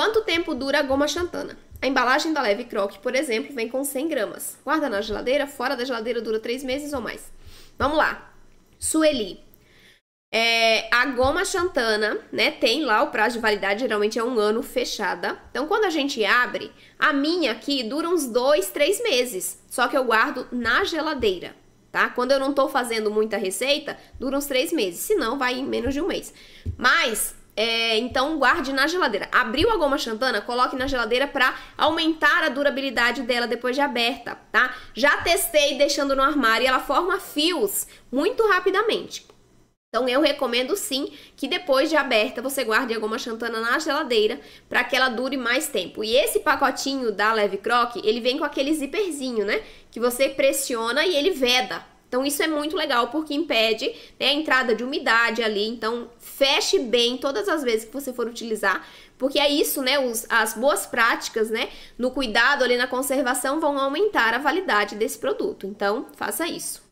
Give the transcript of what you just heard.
Quanto tempo dura a goma xantana? A embalagem da Leve Croc, por exemplo, vem com 100 gramas. Guarda na geladeira, fora da geladeira dura 3 meses ou mais. Vamos lá. Sueli. É, a goma xantana, né, tem lá o prazo de validade, geralmente é um ano fechada. Então, quando a gente abre, a minha aqui dura uns 2, 3 meses. Só que eu guardo na geladeira, tá? Quando eu não tô fazendo muita receita, dura uns 3 meses. Se não, vai em menos de um mês. Mas, é, então guarde na geladeira. Abriu a goma xantana, coloque na geladeira para aumentar a durabilidade dela depois de aberta, tá? Já testei deixando no armário e ela forma fios muito rapidamente. Então eu recomendo sim que depois de aberta você guarde a goma xantana na geladeira para que ela dure mais tempo. E esse pacotinho da Leve Croc, ele vem com aquele zíperzinho, né? Que você pressiona e ele veda então isso é muito legal porque impede né, a entrada de umidade ali. Então feche bem todas as vezes que você for utilizar, porque é isso, né? Os, as boas práticas, né? No cuidado ali na conservação vão aumentar a validade desse produto. Então faça isso.